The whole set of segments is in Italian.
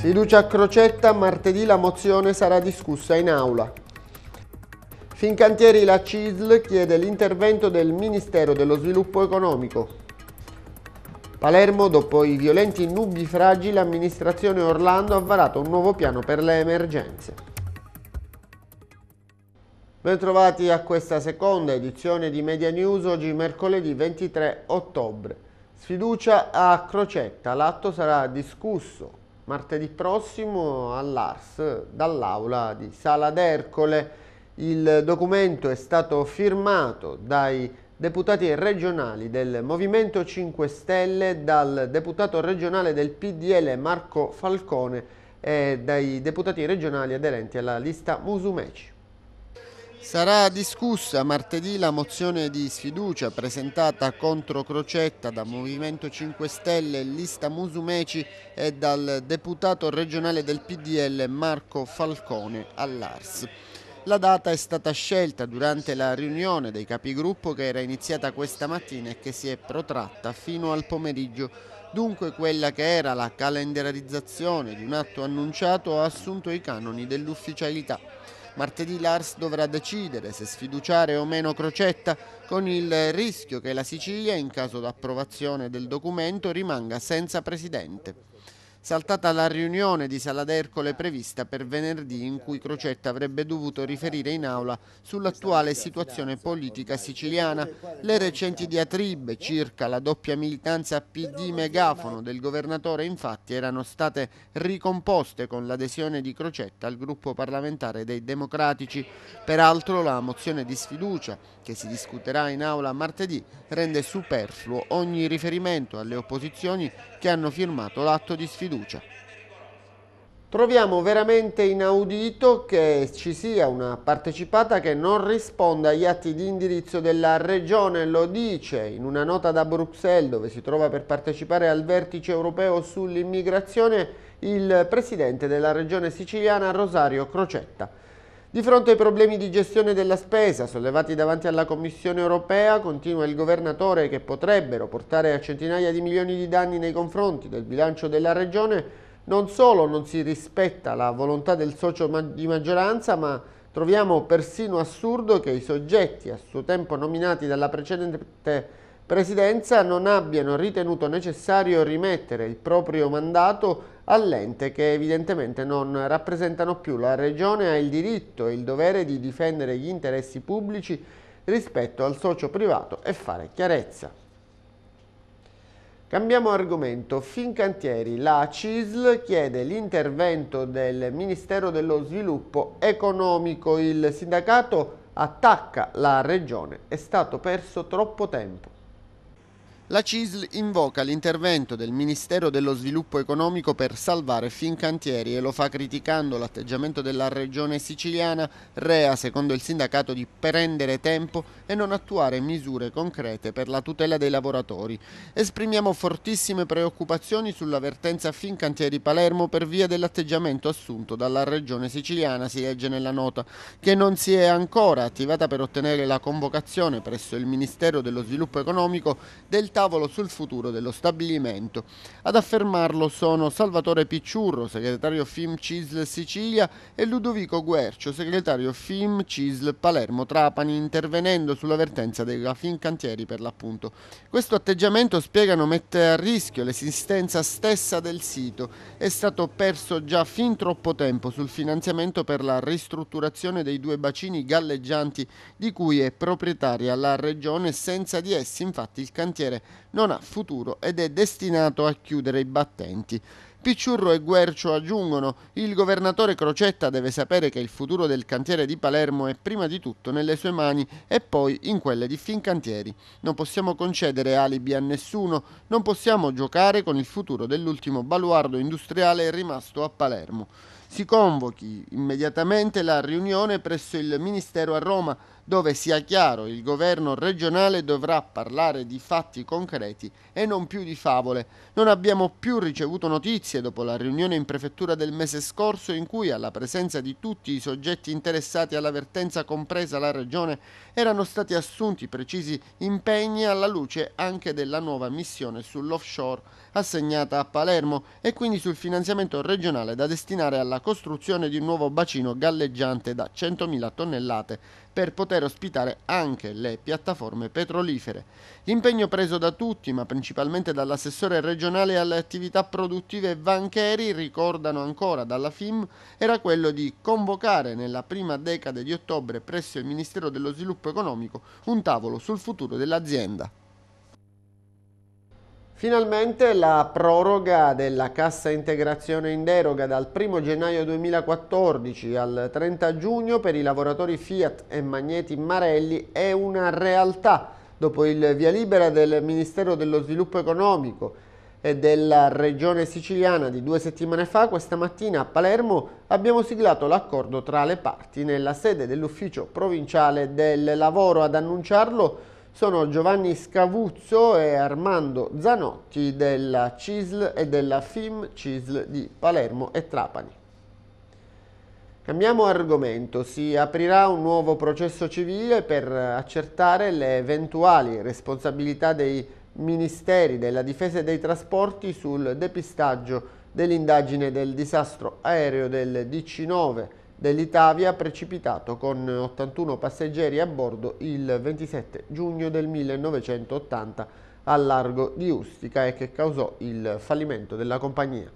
Fiducia a crocetta, martedì la mozione sarà discussa in aula. Fincantieri la CISL chiede l'intervento del Ministero dello Sviluppo Economico. Palermo, dopo i violenti nubi fragili, l'amministrazione Orlando ha varato un nuovo piano per le emergenze. Bentrovati a questa seconda edizione di Media News, oggi mercoledì 23 ottobre. Sfiducia a Crocetta, l'atto sarà discusso martedì prossimo all'Ars dall'aula di Sala d'Ercole. Il documento è stato firmato dai deputati regionali del Movimento 5 Stelle, dal deputato regionale del PDL Marco Falcone e dai deputati regionali aderenti alla lista Musumeci. Sarà discussa martedì la mozione di sfiducia presentata contro Crocetta da Movimento 5 Stelle, lista Musumeci e dal deputato regionale del PDL Marco Falcone all'Ars. La data è stata scelta durante la riunione dei capigruppo che era iniziata questa mattina e che si è protratta fino al pomeriggio. Dunque quella che era la calendarizzazione di un atto annunciato ha assunto i canoni dell'ufficialità. Martedì Lars dovrà decidere se sfiduciare o meno Crocetta con il rischio che la Sicilia, in caso d'approvazione del documento, rimanga senza presidente saltata la riunione di Sala d'Ercole prevista per venerdì in cui Crocetta avrebbe dovuto riferire in aula sull'attuale situazione politica siciliana. Le recenti diatribe circa la doppia militanza PD megafono del governatore infatti erano state ricomposte con l'adesione di Crocetta al gruppo parlamentare dei democratici. Peraltro la mozione di sfiducia che si discuterà in aula martedì rende superfluo ogni riferimento alle opposizioni che hanno firmato l'atto di sfiducia fiducia. Troviamo veramente inaudito che ci sia una partecipata che non risponda agli atti di indirizzo della Regione, lo dice in una nota da Bruxelles dove si trova per partecipare al vertice europeo sull'immigrazione il Presidente della Regione siciliana Rosario Crocetta. Di fronte ai problemi di gestione della spesa sollevati davanti alla Commissione europea, continua il governatore che potrebbero portare a centinaia di milioni di danni nei confronti del bilancio della Regione, non solo non si rispetta la volontà del socio di maggioranza, ma troviamo persino assurdo che i soggetti a suo tempo nominati dalla precedente Presidenza non abbiano ritenuto necessario rimettere il proprio mandato all'ente che evidentemente non rappresentano più. La Regione ha il diritto e il dovere di difendere gli interessi pubblici rispetto al socio privato e fare chiarezza. Cambiamo argomento. Fincantieri, la CISL chiede l'intervento del Ministero dello Sviluppo Economico. Il sindacato attacca la Regione. È stato perso troppo tempo. La CISL invoca l'intervento del Ministero dello Sviluppo Economico per salvare Fincantieri e lo fa criticando l'atteggiamento della regione siciliana, rea secondo il sindacato di prendere tempo e non attuare misure concrete per la tutela dei lavoratori. Esprimiamo fortissime preoccupazioni sull'avvertenza Fincantieri Palermo per via dell'atteggiamento assunto dalla regione siciliana, si legge nella nota, che non si è ancora attivata per ottenere la convocazione presso il Ministero dello Sviluppo Economico del tavolo sul futuro dello stabilimento. Ad affermarlo sono Salvatore Picciurro, segretario FIM CISL Sicilia, e Ludovico Guercio, segretario FIM CISL Palermo Trapani, intervenendo sull'avvertenza della Cantieri per l'appunto. Questo atteggiamento, spiegano, mette a rischio l'esistenza stessa del sito. È stato perso già fin troppo tempo sul finanziamento per la ristrutturazione dei due bacini galleggianti di cui è proprietaria la regione senza di essi infatti il cantiere non ha futuro ed è destinato a chiudere i battenti. Picciurro e Guercio aggiungono: il governatore Crocetta deve sapere che il futuro del cantiere di Palermo è prima di tutto nelle sue mani e poi in quelle di Fincantieri. Non possiamo concedere alibi a nessuno, non possiamo giocare con il futuro dell'ultimo baluardo industriale rimasto a Palermo. Si convochi immediatamente la riunione presso il Ministero a Roma dove sia chiaro il governo regionale dovrà parlare di fatti concreti e non più di favole. Non abbiamo più ricevuto notizie dopo la riunione in prefettura del mese scorso in cui alla presenza di tutti i soggetti interessati all'avvertenza compresa la regione erano stati assunti precisi impegni alla luce anche della nuova missione sull'offshore assegnata a Palermo e quindi sul finanziamento regionale da destinare alla costruzione di un nuovo bacino galleggiante da 100.000 tonnellate per poter dover ospitare anche le piattaforme petrolifere. L'impegno preso da tutti, ma principalmente dall'assessore regionale alle attività produttive Vancheri, ricordano ancora dalla FIM, era quello di convocare nella prima decade di ottobre presso il Ministero dello Sviluppo Economico un tavolo sul futuro dell'azienda. Finalmente la proroga della cassa integrazione in deroga dal 1 gennaio 2014 al 30 giugno per i lavoratori Fiat e Magneti Marelli è una realtà dopo il via libera del Ministero dello Sviluppo Economico e della Regione Siciliana di due settimane fa, questa mattina a Palermo abbiamo siglato l'accordo tra le parti nella sede dell'Ufficio Provinciale del Lavoro ad annunciarlo sono Giovanni Scavuzzo e Armando Zanotti della CISL e della FIM CISL di Palermo e Trapani. Cambiamo argomento, si aprirà un nuovo processo civile per accertare le eventuali responsabilità dei ministeri della difesa e dei trasporti sul depistaggio dell'indagine del disastro aereo del 19 dell'Italia precipitato con 81 passeggeri a bordo il 27 giugno del 1980 al largo di Ustica e che causò il fallimento della compagnia.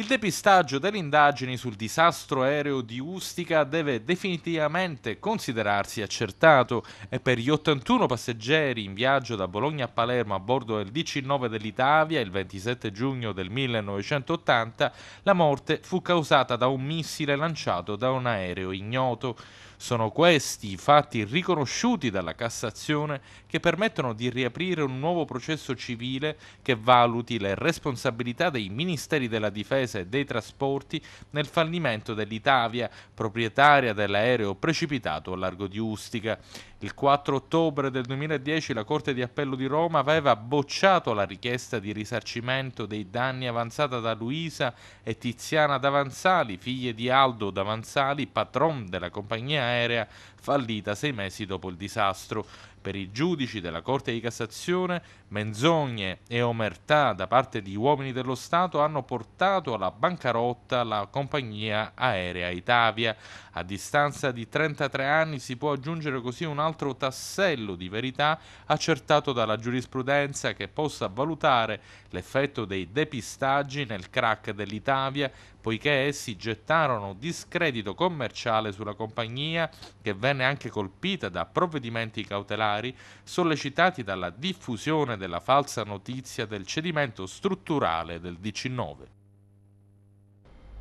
Il depistaggio delle indagini sul disastro aereo di Ustica deve definitivamente considerarsi accertato e per gli 81 passeggeri in viaggio da Bologna a Palermo a bordo del 19 dell'Italia il 27 giugno del 1980 la morte fu causata da un missile lanciato da un aereo ignoto. Sono questi i fatti riconosciuti dalla Cassazione che permettono di riaprire un nuovo processo civile che valuti le responsabilità dei Ministeri della Difesa e dei Trasporti nel fallimento dell'Italia, proprietaria dell'aereo precipitato a largo di Ustica. Il 4 ottobre del 2010 la Corte di Appello di Roma aveva bocciato la richiesta di risarcimento dei danni avanzata da Luisa e Tiziana Davanzali, figlie di Aldo Davanzali, patron della compagnia aerea fallita sei mesi dopo il disastro. Per i giudici della Corte di Cassazione, menzogne e omertà da parte di uomini dello Stato hanno portato alla bancarotta la compagnia aerea Itavia. A distanza di 33 anni si può aggiungere così un altro tassello di verità accertato dalla giurisprudenza che possa valutare l'effetto dei depistaggi nel crack dell'Itavia, poiché essi gettarono discredito commerciale sulla compagnia che venne venne anche colpita da provvedimenti cautelari sollecitati dalla diffusione della falsa notizia del cedimento strutturale del 19.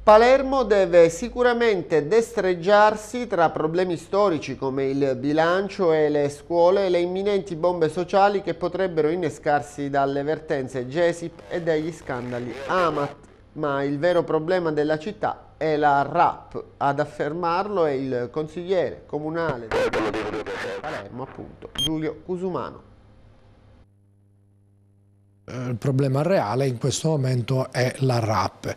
Palermo deve sicuramente destreggiarsi tra problemi storici come il bilancio e le scuole e le imminenti bombe sociali che potrebbero innescarsi dalle vertenze Gesip e dagli scandali Amat ma il vero problema della città è la RAP, ad affermarlo è il consigliere comunale di Palermo, appunto, Giulio Cusumano. Il problema reale in questo momento è la RAP.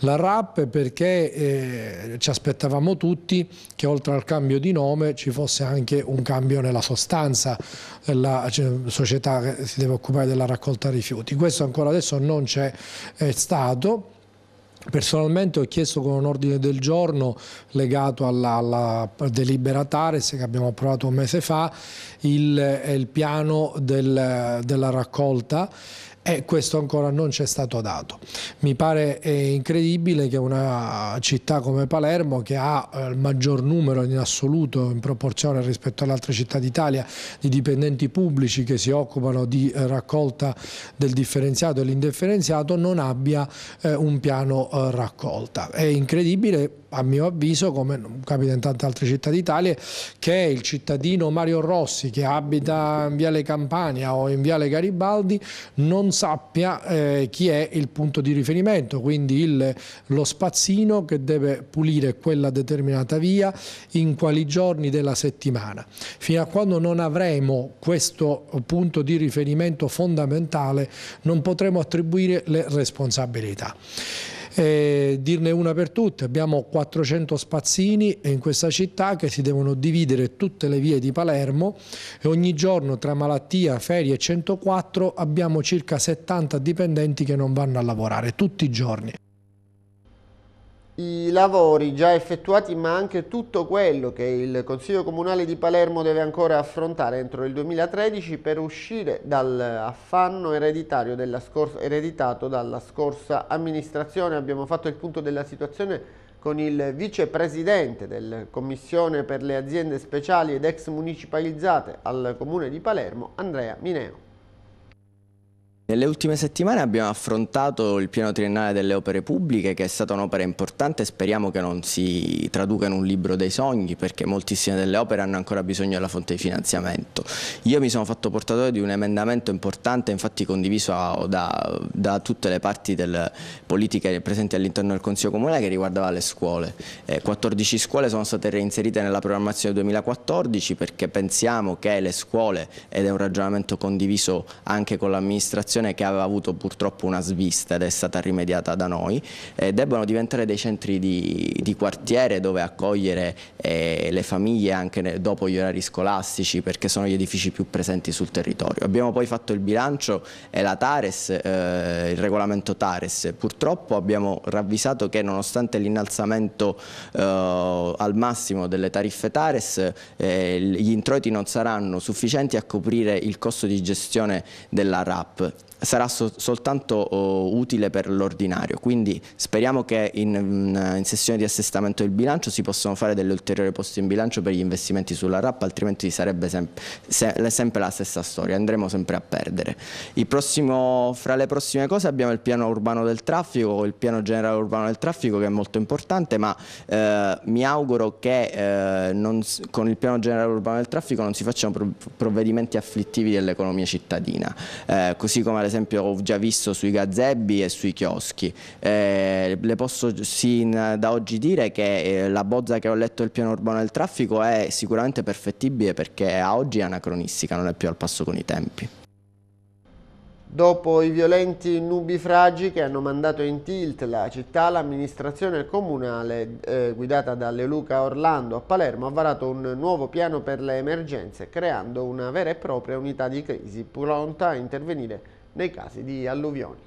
La RAP perché eh, ci aspettavamo tutti che oltre al cambio di nome ci fosse anche un cambio nella sostanza della eh, società che si deve occupare della raccolta rifiuti. Questo ancora adesso non c'è stato Personalmente ho chiesto con un ordine del giorno legato alla, alla delibera Tares che abbiamo approvato un mese fa il, eh, il piano del, della raccolta e questo ancora non ci è stato dato. Mi pare incredibile che una città come Palermo, che ha eh, il maggior numero in assoluto in proporzione rispetto alle altre città d'Italia di dipendenti pubblici che si occupano di eh, raccolta del differenziato e l'indifferenziato, non abbia eh, un piano raccolta. È incredibile a mio avviso, come capita in tante altre città d'Italia, che il cittadino Mario Rossi che abita in Viale Campania o in Viale Garibaldi non sappia eh, chi è il punto di riferimento, quindi il, lo spazzino che deve pulire quella determinata via in quali giorni della settimana. Fino a quando non avremo questo punto di riferimento fondamentale non potremo attribuire le responsabilità. E eh, dirne una per tutte, abbiamo 400 spazzini in questa città che si devono dividere tutte le vie di Palermo e ogni giorno tra malattia, ferie e 104 abbiamo circa 70 dipendenti che non vanno a lavorare tutti i giorni i lavori già effettuati ma anche tutto quello che il Consiglio Comunale di Palermo deve ancora affrontare entro il 2013 per uscire dall'affanno ereditato dalla scorsa amministrazione. Abbiamo fatto il punto della situazione con il vicepresidente della Commissione per le aziende speciali ed ex municipalizzate al Comune di Palermo, Andrea Mineo. Nelle ultime settimane abbiamo affrontato il piano triennale delle opere pubbliche che è stata un'opera importante speriamo che non si traduca in un libro dei sogni perché moltissime delle opere hanno ancora bisogno della fonte di finanziamento. Io mi sono fatto portatore di un emendamento importante infatti condiviso da, da tutte le parti delle politiche presenti all'interno del Consiglio Comunale che riguardava le scuole. Eh, 14 scuole sono state reinserite nella programmazione 2014 perché pensiamo che le scuole ed è un ragionamento condiviso anche con l'amministrazione situazione che aveva avuto purtroppo una svista ed è stata rimediata da noi, eh, debbano diventare dei centri di, di quartiere dove accogliere eh, le famiglie anche dopo gli orari scolastici perché sono gli edifici più presenti sul territorio. Abbiamo poi fatto il bilancio e la Tares, eh, il regolamento Tares, purtroppo abbiamo ravvisato che nonostante l'innalzamento eh, al massimo delle tariffe Tares eh, gli introiti non saranno sufficienti a coprire il costo di gestione della RAP sarà so soltanto oh, utile per l'ordinario, quindi speriamo che in, mm, in, sessione di assestamento del bilancio si possano fare delle ulteriori poste in bilancio per gli investimenti sulla RAP, altrimenti sarebbe sem se sempre la stessa storia, andremo sempre a perdere. Prossimo, fra le prossime cose abbiamo il piano urbano del traffico, il piano generale urbano del traffico che è molto importante, ma eh, mi auguro che eh, non, con il piano generale urbano del traffico non si facciano prov provvedimenti afflittivi dell'economia cittadina, eh, così come esempio ho già visto sui gazebbi e sui chioschi. Eh, le posso sin da oggi dire che eh, la bozza che ho letto del piano urbano del traffico è sicuramente perfettibile perché a oggi è anacronistica, non è più al passo con i tempi. Dopo i violenti nubifragi che hanno mandato in tilt la città, l'amministrazione comunale eh, guidata da Leluca Orlando a Palermo ha varato un nuovo piano per le emergenze creando una vera e propria unità di crisi pronta a intervenire nei casi di alluvioni.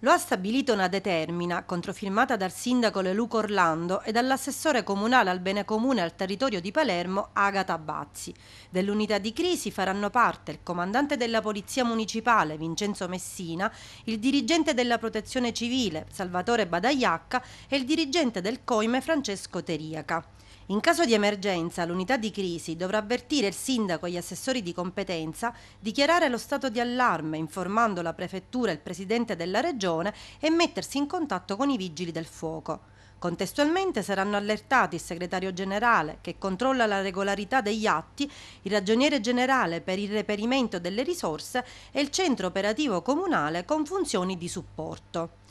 Lo ha stabilito una determina, controfirmata dal sindaco Leluco Orlando e dall'assessore comunale al bene comune al territorio di Palermo, Agata Bazzi. Dell'unità di crisi faranno parte il comandante della Polizia Municipale, Vincenzo Messina, il dirigente della Protezione Civile, Salvatore Badagliacca, e il dirigente del COIME, Francesco Teriaca. In caso di emergenza, l'unità di crisi dovrà avvertire il sindaco e gli assessori di competenza, dichiarare lo stato di allarme informando la prefettura e il presidente della regione e mettersi in contatto con i vigili del fuoco. Contestualmente saranno allertati il segretario generale che controlla la regolarità degli atti, il ragioniere generale per il reperimento delle risorse e il centro operativo comunale con funzioni di supporto.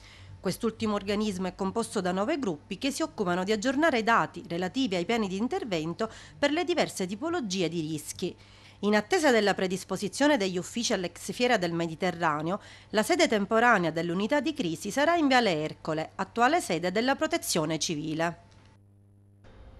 Quest'ultimo organismo è composto da nove gruppi che si occupano di aggiornare i dati relativi ai piani di intervento per le diverse tipologie di rischi. In attesa della predisposizione degli uffici all'ex fiera del Mediterraneo, la sede temporanea dell'unità di crisi sarà in Viale Ercole, attuale sede della Protezione Civile.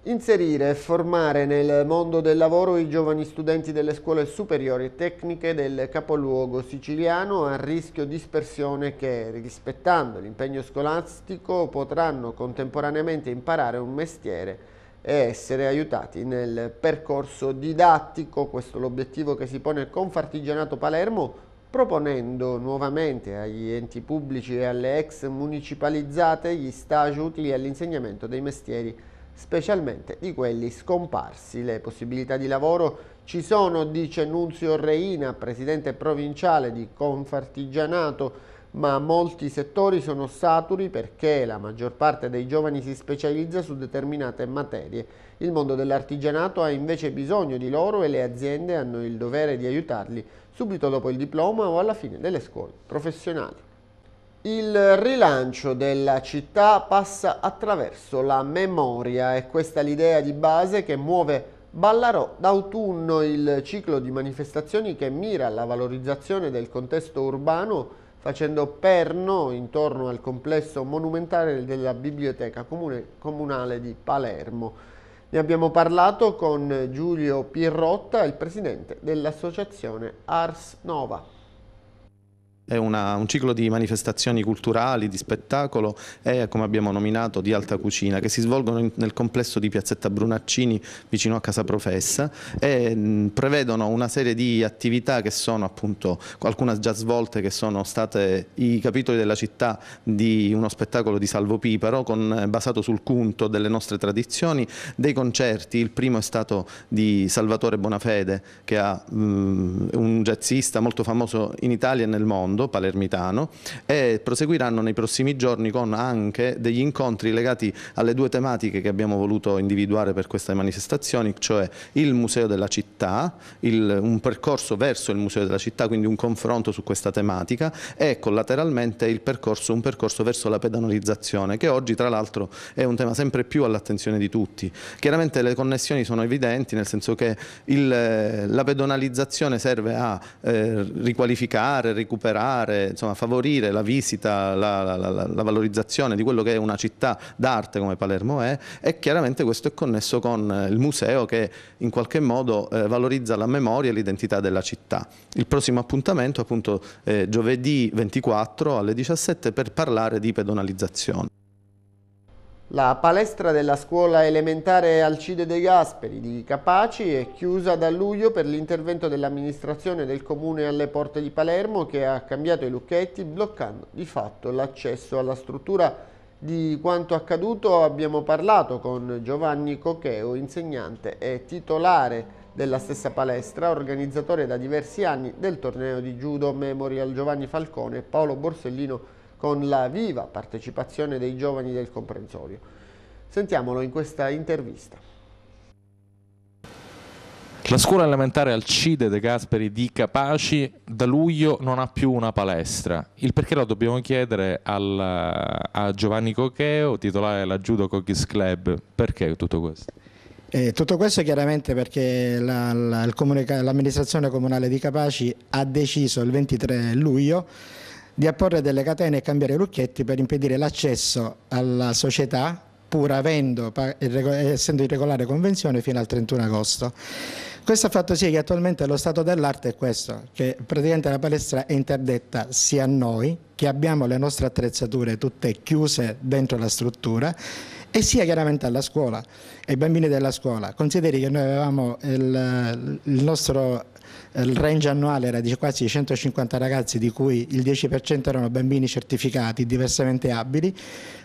Inserire e formare nel mondo del lavoro i giovani studenti delle scuole superiori e tecniche del capoluogo siciliano a rischio dispersione che, rispettando l'impegno scolastico, potranno contemporaneamente imparare un mestiere e essere aiutati nel percorso didattico, questo è l'obiettivo che si pone con Palermo, proponendo nuovamente agli enti pubblici e alle ex municipalizzate gli stage utili all'insegnamento dei mestieri specialmente di quelli scomparsi. Le possibilità di lavoro ci sono, dice Nunzio Reina, presidente provinciale di Confartigianato, ma molti settori sono saturi perché la maggior parte dei giovani si specializza su determinate materie. Il mondo dell'artigianato ha invece bisogno di loro e le aziende hanno il dovere di aiutarli subito dopo il diploma o alla fine delle scuole professionali. Il rilancio della città passa attraverso la memoria e questa è l'idea di base che muove Ballarò d'autunno, il ciclo di manifestazioni che mira alla valorizzazione del contesto urbano facendo perno intorno al complesso monumentale della Biblioteca Comune, Comunale di Palermo. Ne abbiamo parlato con Giulio Pirrotta, il presidente dell'associazione Ars Nova è una, un ciclo di manifestazioni culturali, di spettacolo e, come abbiamo nominato, di alta cucina che si svolgono in, nel complesso di Piazzetta Brunaccini vicino a Casa Professa e mh, prevedono una serie di attività che sono appunto alcune già svolte che sono state i capitoli della città di uno spettacolo di Salvo Piparo con, eh, basato sul cunto delle nostre tradizioni, dei concerti, il primo è stato di Salvatore Bonafede che è un jazzista molto famoso in Italia e nel mondo Raimondo, palermitano, e proseguiranno nei prossimi giorni con anche degli incontri legati alle due tematiche che abbiamo voluto individuare per queste manifestazioni, cioè il Museo della Città, il, un percorso verso il Museo della Città, quindi un confronto su questa tematica e collateralmente il percorso, un percorso verso la pedonalizzazione, che oggi tra l'altro è un tema sempre più all'attenzione di tutti. Chiaramente le connessioni sono evidenti, nel senso che il, la pedonalizzazione serve a eh, riqualificare, recuperare, creare, insomma, favorire la visita, la, la, la, la, valorizzazione di quello che è una città d'arte come Palermo è e chiaramente questo è connesso con eh, il museo che in qualche modo eh, valorizza la memoria e l'identità della città. Il prossimo appuntamento appunto eh, giovedì 24 alle 17 per parlare di pedonalizzazione. La palestra della scuola elementare Alcide De Gasperi di Capaci è chiusa da luglio per l'intervento dell'amministrazione del comune alle porte di Palermo che ha cambiato i lucchetti bloccando di fatto l'accesso alla struttura. Di quanto accaduto abbiamo parlato con Giovanni Cocheo, insegnante e titolare della stessa palestra, organizzatore da diversi anni del torneo di judo Memorial Giovanni Falcone e Paolo Borsellino con la viva partecipazione dei giovani del comprensorio. Sentiamolo in questa intervista. La scuola elementare Alcide De Gasperi di Capaci da luglio non ha più una palestra. Il perché lo dobbiamo chiedere al, a Giovanni Cocheo, titolare della Judo Cocchis Club. Perché tutto questo? Eh, tutto questo chiaramente perché l'amministrazione la, la, comunale di Capaci ha deciso il 23 luglio di apporre delle catene e cambiare lucchetti per impedire l'accesso alla società pur avendo, essendo in regolare convenzione fino al 31 agosto. Questo ha fatto sì che attualmente lo stato dell'arte è questo, che praticamente la palestra è interdetta sia a noi, che abbiamo le nostre attrezzature tutte chiuse dentro la struttura, e sia chiaramente alla scuola, ai bambini della scuola. Consideri che noi avevamo il, il nostro il range annuale era di quasi 150 ragazzi di cui il 10% erano bambini certificati diversamente abili,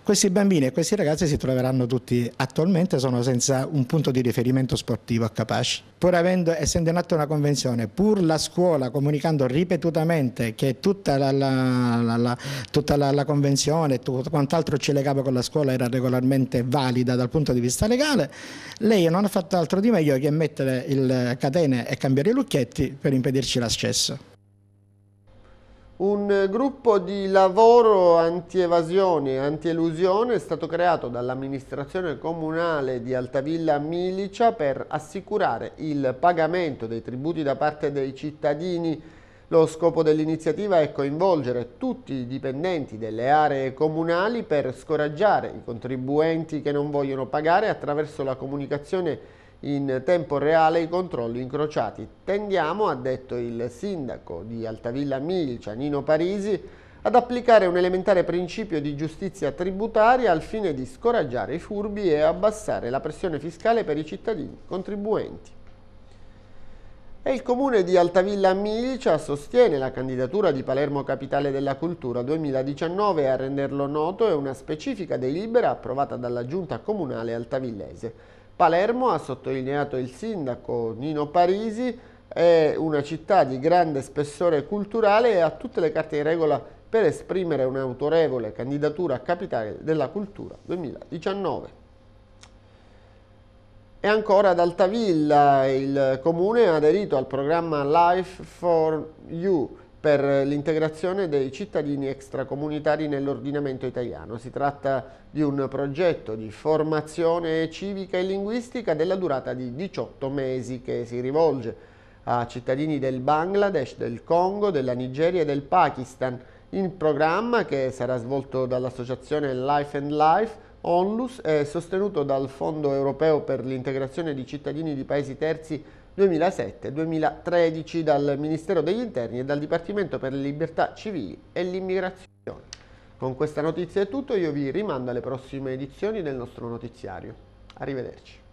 questi bambini e questi ragazzi si troveranno tutti attualmente sono senza un punto di riferimento sportivo a Capaci. Pur avendo, essendo in atto una convenzione, pur la scuola comunicando ripetutamente che tutta la, la, la, tutta la convenzione e tutto quant'altro ci legava con la scuola era regolarmente valida dal punto di vista legale, lei non ha fatto altro di meglio che mettere il catene e cambiare i lucchietti per impedirci l'accesso. Un gruppo di lavoro anti-evasione e anti-elusione è stato creato dall'amministrazione comunale di Altavilla Milicia per assicurare il pagamento dei tributi da parte dei cittadini. Lo scopo dell'iniziativa è coinvolgere tutti i dipendenti delle aree comunali per scoraggiare i contribuenti che non vogliono pagare attraverso la comunicazione in tempo reale i controlli incrociati. Tendiamo, ha detto il sindaco di Altavilla Milcia, Nino Parisi, ad applicare un elementare principio di giustizia tributaria al fine di scoraggiare i furbi e abbassare la pressione fiscale per i cittadini contribuenti. E il comune di Altavilla Milicia sostiene la candidatura di Palermo Capitale della Cultura 2019 a renderlo noto è una specifica delibera approvata dalla giunta comunale altavillese. Palermo, ha sottolineato il sindaco Nino Parisi, è una città di grande spessore culturale e ha tutte le carte in regola per esprimere un'autorevole candidatura a capitale della cultura 2019. E ancora ad Altavilla il comune ha aderito al programma Life for You per l'integrazione dei cittadini extracomunitari nell'ordinamento italiano. Si tratta di un progetto di formazione civica e linguistica della durata di 18 mesi che si rivolge a cittadini del Bangladesh, del Congo, della Nigeria e del Pakistan Il programma che sarà svolto dall'associazione Life and Life Onlus è sostenuto dal Fondo Europeo per l'integrazione di cittadini di paesi terzi 2007-2013 dal Ministero degli Interni e dal Dipartimento per le Libertà Civili e l'Immigrazione. Con questa notizia è tutto, io vi rimando alle prossime edizioni del nostro notiziario. Arrivederci.